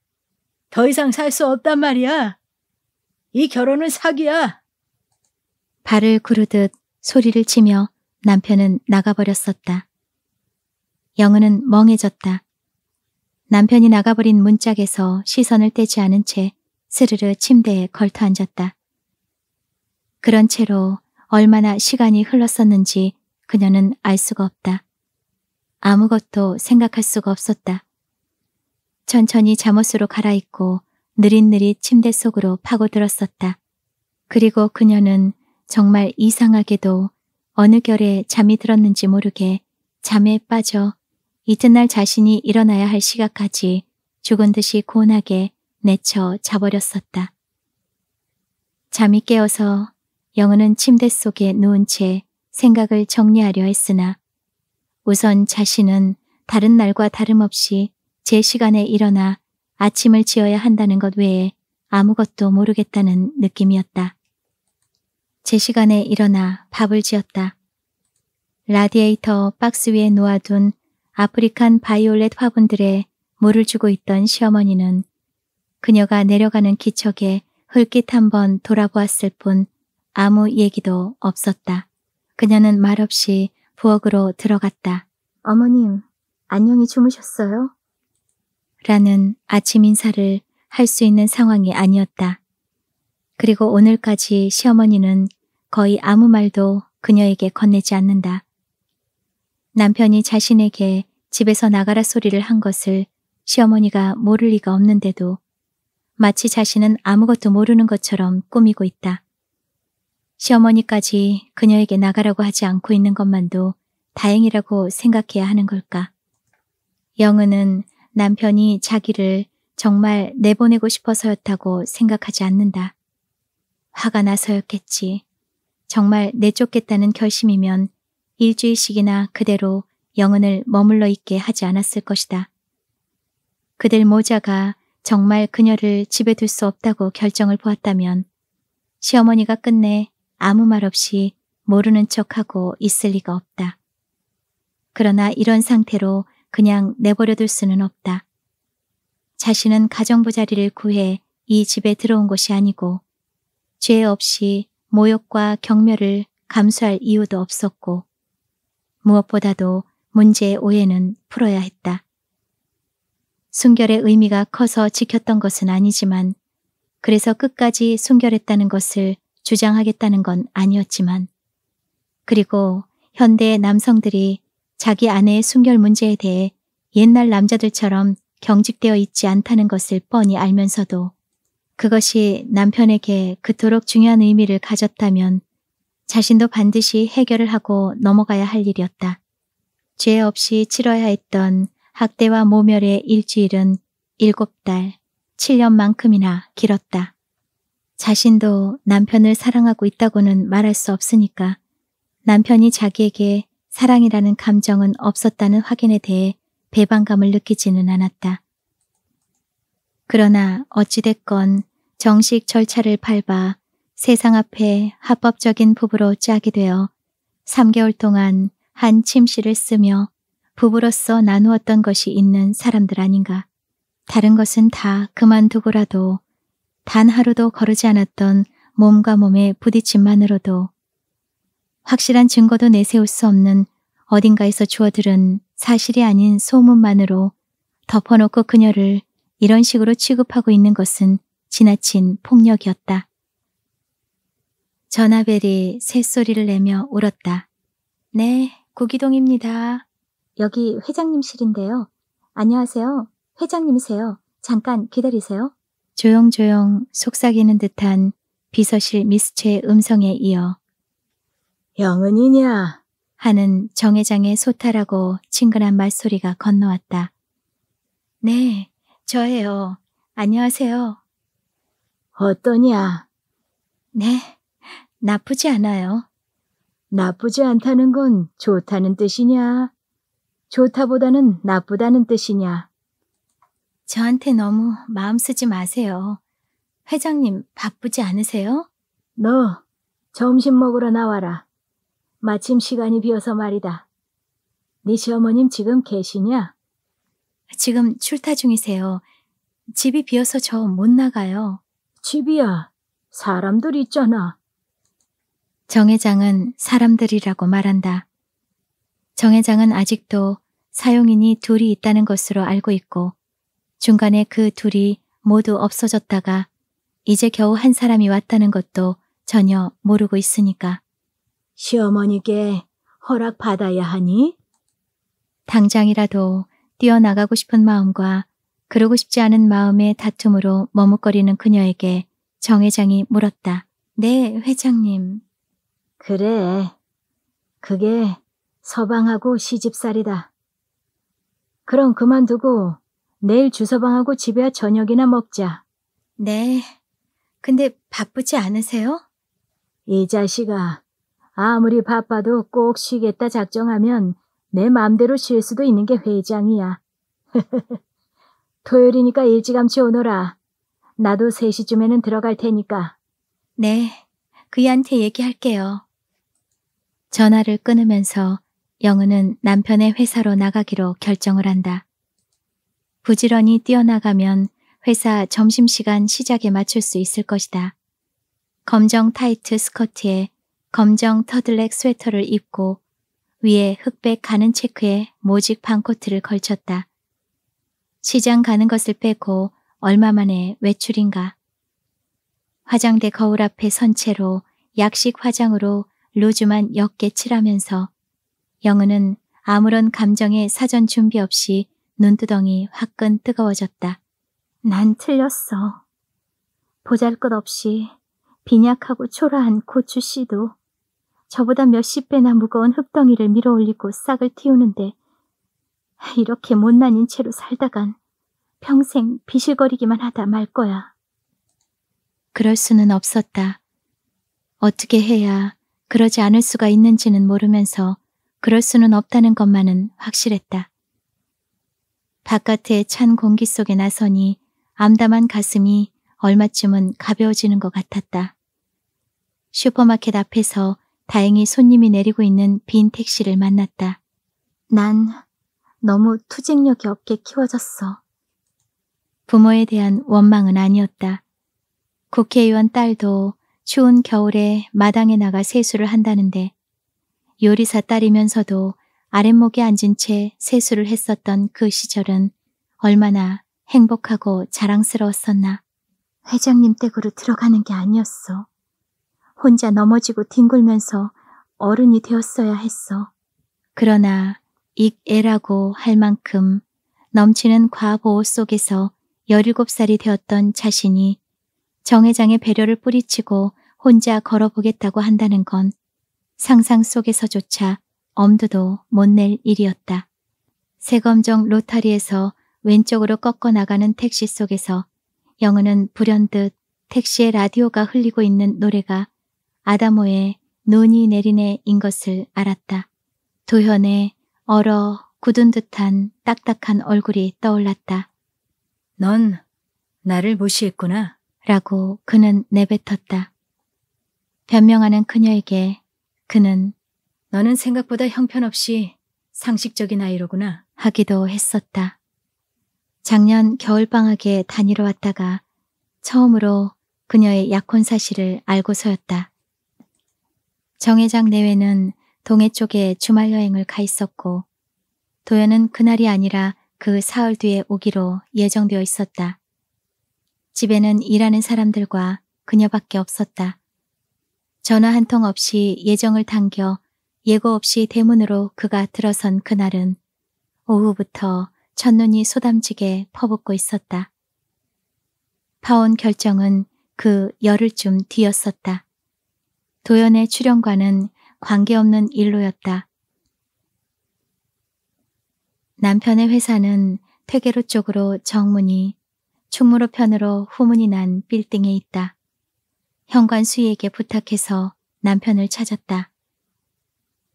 더 이상 살 수 없단 말이야. 이 결혼은 사기야. 발을 구르듯 소리를 치며 남편은 나가버렸었다. 영은은 멍해졌다. 남편이 나가버린 문짝에서 시선을 떼지 않은 채 스르르 침대에 걸터앉았다. 그런 채로 얼마나 시간이 흘렀었는지 그녀는 알 수가 없다. 아무것도 생각할 수가 없었다. 천천히 잠옷으로 갈아입고 느릿느릿 침대 속으로 파고들었었다. 그리고 그녀는 정말 이상하게도 어느 결에 잠이 들었는지 모르게 잠에 빠져 이튿날 자신이 일어나야 할 시각까지 죽은 듯이 고운하게 내쳐 자버렸었다. 잠이 깨어서 영은은 침대 속에 누운 채 생각을 정리하려 했으나 우선 자신은 다른 날과 다름없이 제 시간에 일어나 아침을 지어야 한다는 것 외에 아무것도 모르겠다는 느낌이었다. 제 시간에 일어나 밥을 지었다. 라디에이터 박스 위에 놓아둔 아프리칸 바이올렛 화분들에 물을 주고 있던 시어머니는 그녀가 내려가는 기척에 흘깃 한번 돌아보았을 뿐 아무 얘기도 없었다. 그녀는 말없이 부엌으로 들어갔다. 어머님, 안녕히 주무셨어요? 라는 아침 인사를 할 수 있는 상황이 아니었다. 그리고 오늘까지 시어머니는 거의 아무 말도 그녀에게 건네지 않는다. 남편이 자신에게 집에서 나가라 소리를 한 것을 시어머니가 모를 리가 없는데도 마치 자신은 아무것도 모르는 것처럼 꾸미고 있다. 시어머니까지 그녀에게 나가라고 하지 않고 있는 것만도 다행이라고 생각해야 하는 걸까. 영은은 남편이 자기를 정말 내보내고 싶어서였다고 생각하지 않는다. 화가 나서였겠지. 정말 내쫓겠다는 결심이면 일주일씩이나 그대로 영혼을 머물러 있게 하지 않았을 것이다. 그들 모자가 정말 그녀를 집에 둘 수 없다고 결정을 보았다면 시어머니가 끝내 아무 말 없이 모르는 척하고 있을 리가 없다. 그러나 이런 상태로 그냥 내버려 둘 수는 없다. 자신은 가정부 자리를 구해 이 집에 들어온 것이 아니고 죄 없이 모욕과 경멸을 감수할 이유도 없었고 무엇보다도 문제의 오해는 풀어야 했다. 순결의 의미가 커서 지켰던 것은 아니지만 그래서 끝까지 순결했다는 것을 주장하겠다는 건 아니었지만 그리고 현대의 남성들이 자기 아내의 순결 문제에 대해 옛날 남자들처럼 경직되어 있지 않다는 것을 뻔히 알면서도 그것이 남편에게 그토록 중요한 의미를 가졌다면 자신도 반드시 해결을 하고 넘어가야 할 일이었다. 죄 없이 치러야 했던 학대와 모멸의 일주일은 일곱 달, 7년만큼이나 길었다. 자신도 남편을 사랑하고 있다고는 말할 수 없으니까 남편이 자기에게 사랑이라는 감정은 없었다는 확인에 대해 배반감을 느끼지는 않았다. 그러나 어찌됐건 정식 절차를 밟아 세상 앞에 합법적인 부부로 짝이 되어 3개월 동안 한 침실을 쓰며 부부로서 나누었던 것이 있는 사람들 아닌가. 다른 것은 다 그만두고라도 단 하루도 거르지 않았던 몸과 몸의 부딪힘만으로도 확실한 증거도 내세울 수 없는 어딘가에서 주어들은 사실이 아닌 소문만으로 덮어놓고 그녀를 이런 식으로 취급하고 있는 것은 지나친 폭력이었다. 전화벨이 새소리를 내며 울었다. 네, 구기동입니다. 여기 회장님실인데요. 안녕하세요. 회장님이세요. 잠깐 기다리세요. 조용조용 속삭이는 듯한 비서실 미스체의 음성에 이어 영은이냐? 하는 정회장의 소탈하고 친근한 말소리가 건너왔다. 네, 저예요. 안녕하세요. 어떠냐? 네, 나쁘지 않아요. 나쁘지 않다는 건 좋다는 뜻이냐? 좋다보다는 나쁘다는 뜻이냐? 저한테 너무 마음 쓰지 마세요. 회장님 바쁘지 않으세요? 너 점심 먹으러 나와라. 마침 시간이 비어서 말이다. 네 시어머님 지금 계시냐? 지금 출타 중이세요. 집이 비어서 저 못 나가요. 집이야. 사람들 있잖아. 정회장은 사람들이라고 말한다. 정회장은 아직도 사용인이 둘이 있다는 것으로 알고 있고 중간에 그 둘이 모두 없어졌다가 이제 겨우 한 사람이 왔다는 것도 전혀 모르고 있으니까. 시어머니께 허락받아야 하니? 당장이라도 뛰어나가고 싶은 마음과 그러고 싶지 않은 마음의 다툼으로 머뭇거리는 그녀에게 정 회장이 물었다. 네, 회장님. 그래. 그게 서방하고 시집살이다. 그럼 그만두고 내일 주서방하고 집에 와 저녁이나 먹자. 네. 근데 바쁘지 않으세요? 이 자식아. 아무리 바빠도 꼭 쉬겠다 작정하면 내 맘대로 쉴 수도 있는 게 회장이야. 토요일이니까 일찌감치 오너라. 나도 3시쯤에는 들어갈 테니까. 네, 그이한테 얘기할게요. 전화를 끊으면서 영은은 남편의 회사로 나가기로 결정을 한다. 부지런히 뛰어나가면 회사 점심시간 시작에 맞출 수 있을 것이다. 검정 타이트 스커트에 검정 터들렉 스웨터를 입고 위에 흑백 가는 체크에 모직 반코트를 걸쳤다. 시장 가는 것을 빼고 얼마 만에 외출인가. 화장대 거울 앞에 선 채로 약식 화장으로 로즈만 역개칠하면서 영은은 아무런 감정의 사전 준비 없이 눈두덩이 화끈 뜨거워졌다. 난 틀렸어. 보잘것없이 빈약하고 초라한 고추씨도 저보다 몇십 배나 무거운 흙덩이를 밀어올리고 싹을 틔우는데 이렇게 못난 인체로 살다간 평생 비실거리기만 하다 말 거야. 그럴 수는 없었다. 어떻게 해야 그러지 않을 수가 있는지는 모르면서 그럴 수는 없다는 것만은 확실했다. 바깥의 찬 공기 속에 나서니 암담한 가슴이 얼마쯤은 가벼워지는 것 같았다. 슈퍼마켓 앞에서 다행히 손님이 내리고 있는 빈 택시를 만났다. 난 너무 투쟁력이 없게 키워졌어. 부모에 대한 원망은 아니었다. 국회의원 딸도 추운 겨울에 마당에 나가 세수를 한다는데 요리사 딸이면서도 아랫목에 앉은 채 세수를 했었던 그 시절은 얼마나 행복하고 자랑스러웠었나. 회장님 댁으로 들어가는 게 아니었어. 혼자 넘어지고 뒹굴면서 어른이 되었어야 했어. 그러나 익애라고 할 만큼 넘치는 과보호 속에서 17살이 되었던 자신이 정 회장의 배려를 뿌리치고 혼자 걸어보겠다고 한다는 건 상상 속에서조차 엄두도 못 낼 일이었다. 세검정 로타리에서 왼쪽으로 꺾어 나가는 택시 속에서 영은은 불현듯 택시의 라디오가 흘리고 있는 노래가 아다모의 눈이 내리네인 것을 알았다. 도현의 얼어 굳은 듯한 딱딱한 얼굴이 떠올랐다. 넌 나를 무시했구나. 라고 그는 내뱉었다. 변명하는 그녀에게 그는 너는 생각보다 형편없이 상식적인 아이로구나 하기도 했었다. 작년 겨울방학에 다니러 왔다가 처음으로 그녀의 약혼 사실을 알고서였다. 정회장 내외는 동해 쪽에 주말 여행을 가 있었고 도연은 그날이 아니라 그 사흘 뒤에 오기로 예정되어 있었다. 집에는 일하는 사람들과 그녀밖에 없었다. 전화 한 통 없이 예정을 당겨 예고 없이 대문으로 그가 들어선 그날은 오후부터 첫눈이 소담지게 퍼붓고 있었다. 파혼 결정은 그 열흘쯤 뒤였었다. 도연의 출연과는 관계없는 일로였다. 남편의 회사는 퇴계로 쪽으로 정문이 충무로 편으로 후문이 난 빌딩에 있다. 현관수위에게 부탁해서 남편을 찾았다.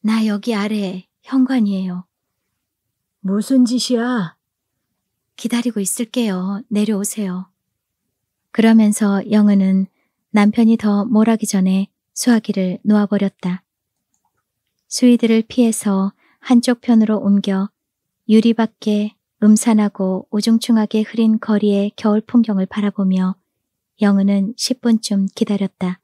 나 여기 아래 현관이에요. 무슨 짓이야? 기다리고 있을게요. 내려오세요. 그러면서 영은은 남편이 더 몰하기 전에 수화기를 놓아버렸다. 수위들을 피해서 한쪽 편으로 옮겨 유리 밖에 음산하고 우중충하게 흐린 거리의 겨울 풍경을 바라보며 영은은 10분쯤 기다렸다.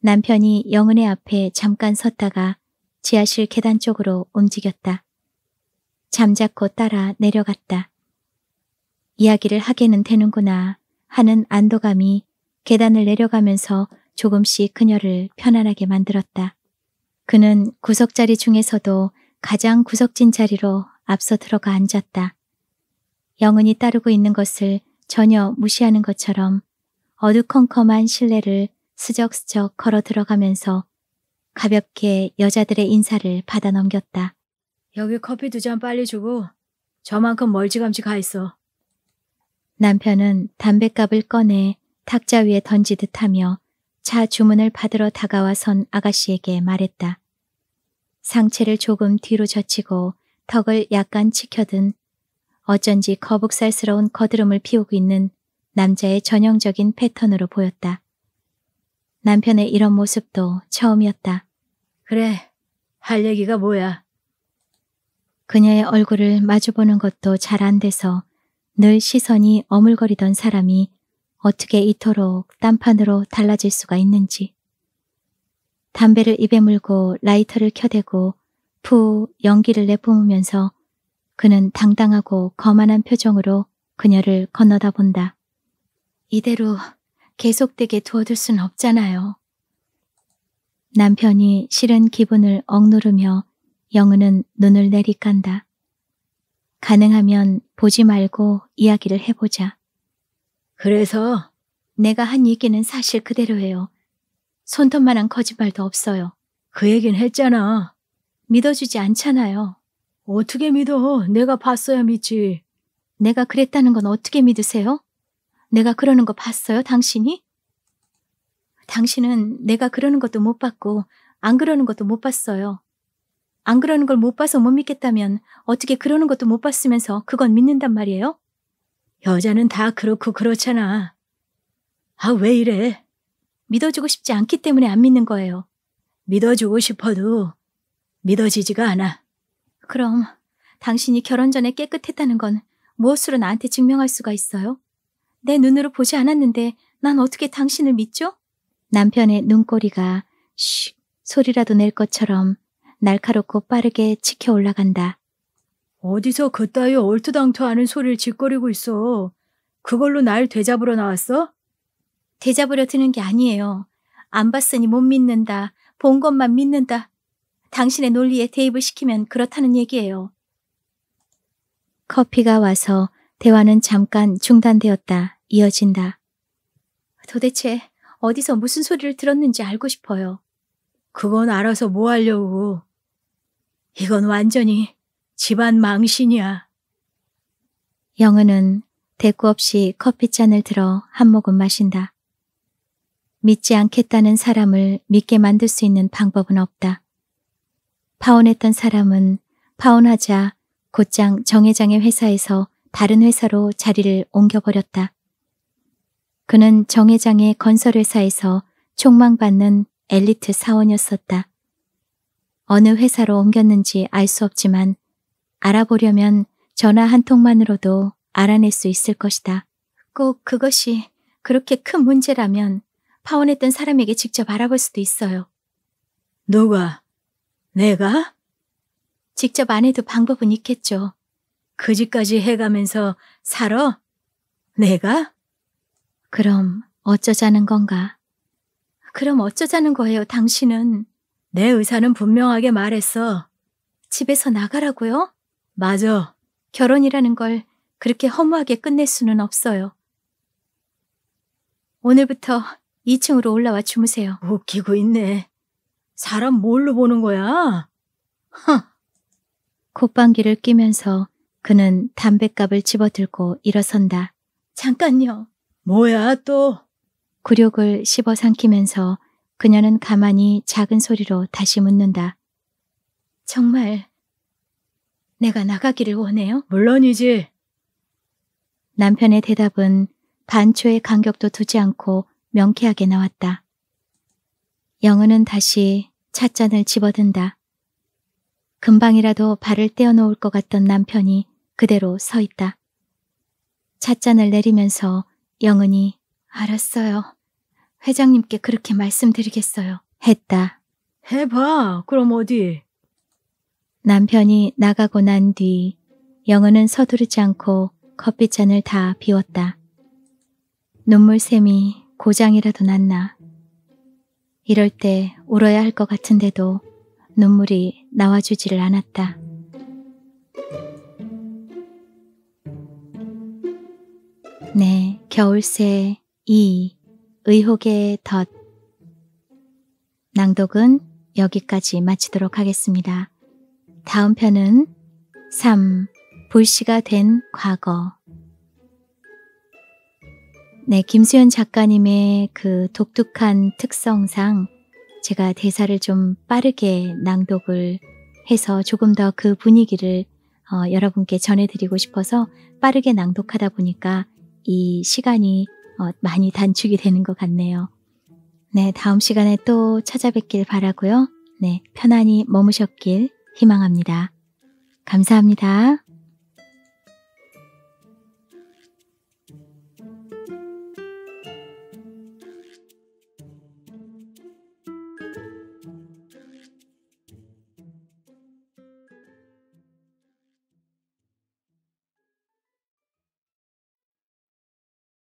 남편이 영은의 앞에 잠깐 섰다가 지하실 계단 쪽으로 움직였다. 잠자코 따라 내려갔다. 이야기를 하게는 되는구나 하는 안도감이 계단을 내려가면서 조금씩 그녀를 편안하게 만들었다. 그는 구석자리 중에서도 가장 구석진 자리로 앞서 들어가 앉았다. 영은이 따르고 있는 것을 전혀 무시하는 것처럼 어두컴컴한 실내를 스적스적 걸어 들어가면서 가볍게 여자들의 인사를 받아 넘겼다. 여기 커피 두 잔 빨리 주고 저만큼 멀지감치가 있어. 남편은 담뱃갑을 꺼내 탁자 위에 던지듯 하며 차 주문을 받으러 다가와 선 아가씨에게 말했다. 상체를 조금 뒤로 젖히고 턱을 약간 치켜든 어쩐지 거북살스러운 거드름을 피우고 있는 남자의 전형적인 패턴으로 보였다. 남편의 이런 모습도 처음이었다. 그래, 할 얘기가 뭐야? 그녀의 얼굴을 마주보는 것도 잘 안 돼서 늘 시선이 어물거리던 사람이 어떻게 이토록 딴판으로 달라질 수가 있는지. 담배를 입에 물고 라이터를 켜대고 푸 연기를 내뿜으면서 그는 당당하고 거만한 표정으로 그녀를 건너다 본다. 이대로 계속되게 두어둘 순 없잖아요. 남편이 싫은 기분을 억누르며 영은은 눈을 내리깐다. 가능하면 보지 말고 이야기를 해보자. 그래서 내가 한 얘기는 사실 그대로예요. 손톱만한 거짓말도 없어요. 그 얘긴 했잖아. 믿어주지 않잖아요. 어떻게 믿어? 내가 봤어야 믿지. 내가 그랬다는 건 어떻게 믿으세요? 내가 그러는 거 봤어요, 당신이? 당신은 내가 그러는 것도 못 봤고 안 그러는 것도 못 봤어요. 안 그러는 걸 못 봐서 못 믿겠다면 어떻게 그러는 것도 못 봤으면서 그건 믿는단 말이에요? 여자는 다 그렇고 그렇잖아. 아, 왜 이래? 믿어주고 싶지 않기 때문에 안 믿는 거예요. 믿어주고 싶어도 믿어지지가 않아. 그럼 당신이 결혼 전에 깨끗했다는 건 무엇으로 나한테 증명할 수가 있어요? 내 눈으로 보지 않았는데 난 어떻게 당신을 믿죠? 남편의 눈꼬리가 쉿 소리라도 낼 것처럼 날카롭고 빠르게 치켜 올라간다. 어디서 그따위 얼토당토 않은 소리를 짓거리고 있어. 그걸로 날 되잡으러 나왔어? 되잡으려 드는 게 아니에요. 안 봤으니 못 믿는다. 본 것만 믿는다. 당신의 논리에 대입을 시키면 그렇다는 얘기예요. 커피가 와서 대화는 잠깐 중단되었다. 이어진다. 도대체 어디서 무슨 소리를 들었는지 알고 싶어요. 그건 알아서 뭐 하려고. 이건 완전히 집안 망신이야. 영은은 대꾸 없이 커피잔을 들어 한 모금 마신다. 믿지 않겠다는 사람을 믿게 만들 수 있는 방법은 없다. 파혼했던 사람은 파혼하자 곧장 정 회장의 회사에서 다른 회사로 자리를 옮겨버렸다. 그는 정 회장의 건설회사에서 촉망받는 엘리트 사원이었었다. 어느 회사로 옮겼는지 알 수 없지만 알아보려면 전화 한 통만으로도 알아낼 수 있을 것이다. 꼭 그것이 그렇게 큰 문제라면 파혼했던 사람에게 직접 알아볼 수도 있어요. 누가? 내가? 직접 안 해도 방법은 있겠죠. 그 집까지 해가면서 살아? 내가? 그럼 어쩌자는 건가? 그럼 어쩌자는 거예요, 당신은? 내 의사는 분명하게 말했어. 집에서 나가라고요? 맞아. 결혼이라는 걸 그렇게 허무하게 끝낼 수는 없어요. 오늘부터 2층으로 올라와 주무세요. 웃기고 있네. 사람 뭘로 보는 거야? 하! 콧방귀를 끼면서 그는 담뱃갑을 집어들고 일어선다. 잠깐요. 뭐야 또? 굴욕을 씹어 삼키면서 그녀는 가만히 작은 소리로 다시 묻는다. 정말 내가 나가기를 원해요? 물론이지. 남편의 대답은 반초의 간격도 두지 않고 명쾌하게 나왔다. 영은은 다시 찻잔을 집어든다. 금방이라도 발을 떼어놓을 것 같던 남편이 그대로 서 있다. 찻잔을 내리면서 영은이 알았어요. 회장님께 그렇게 말씀드리겠어요. 했다. 해봐. 그럼 어디? 남편이 나가고 난 뒤 영은은 서두르지 않고 커피잔을 다 비웠다. 눈물샘이 고장이라도 났나 이럴 때 울어야 할 것 같은데도 눈물이 나와주지를 않았다. 네, 겨울새 2. 의혹의 덫 낭독은 여기까지 마치도록 하겠습니다. 다음 편은 3. 불씨가 된 과거 네, 김수현 작가님의 그 독특한 특성상 제가 대사를 좀 빠르게 낭독을 해서 조금 더 그 분위기를 어, 여러분께 전해드리고 싶어서 빠르게 낭독하다 보니까 이 시간이 어, 많이 단축이 되는 것 같네요. 네, 다음 시간에 또 찾아뵙길 바라고요. 네, 편안히 머무셨길 희망합니다. 감사합니다.